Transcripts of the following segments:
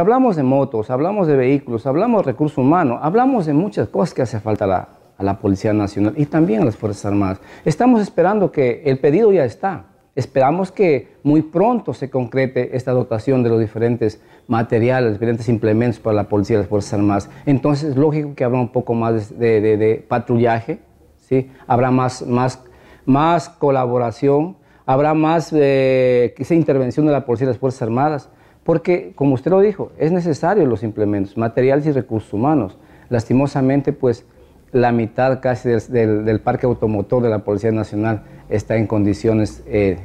hablamos de motos, hablamos de vehículos, hablamos de recursos humanos, hablamos de muchas cosas que hace falta a la, Policía Nacional y también a las Fuerzas Armadas. Estamos esperando que el pedido ya está. Esperamos que muy pronto se concrete esta dotación de los diferentes materiales, diferentes implementos para la policía y las Fuerzas Armadas. Entonces, lógico que habrá un poco más de, patrullaje, ¿sí? habrá más, más, más colaboración, habrá más eh, intervención de la policía y las Fuerzas Armadas. Porque, como usted lo dijo, es necesario los implementos, materiales y recursos humanos. Lastimosamente, pues la mitad casi del, parque automotor de la Policía Nacional está en condiciones eh,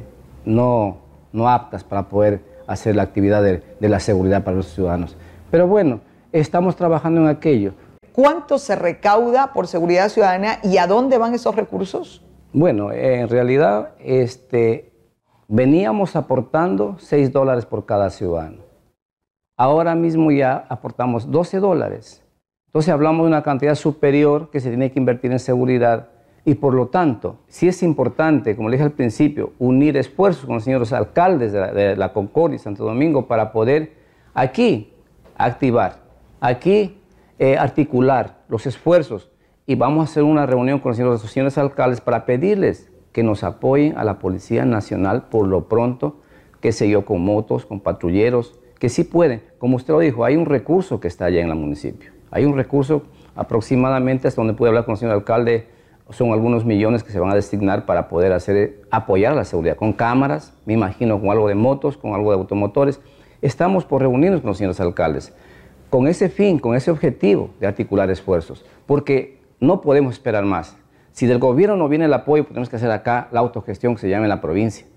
no, no aptas para poder hacer la actividad de, de la seguridad para los ciudadanos. Pero bueno, estamos trabajando en aquello. ¿Cuánto se recauda por seguridad ciudadana y a dónde van esos recursos? Bueno, en realidad este, Veníamos aportando 6 dólares por cada ciudadano. Ahora mismo ya aportamos 12 dólares. Entonces hablamos de una cantidad superior que se tiene que invertir en seguridad y por lo tanto, sí es importante, como le dije al principio, unir esfuerzos con los señores alcaldes de la, Concordia y Santo Domingo para poder aquí activar, aquí eh, articular los esfuerzos y vamos a hacer una reunión con los señores, los señores alcaldes para pedirles que nos apoyen a la Policía Nacional por lo pronto, que se yo, con motos, con patrulleros, que sí pueden. Como usted lo dijo, hay un recurso que está allá en el municipio. Hay un recurso aproximadamente, hasta donde puede hablar con el señor alcalde, son algunos millones que se van a designar para poder hacer, apoyar la seguridad, con cámaras, me imagino, con algo de motos, con algo de automotores. Estamos por reunirnos con los señores alcaldes, con ese fin, con ese objetivo de articular esfuerzos, porque no podemos esperar más. Si del gobierno no viene el apoyo, pues tenemos que hacer acá la autogestión que se llama en la provincia.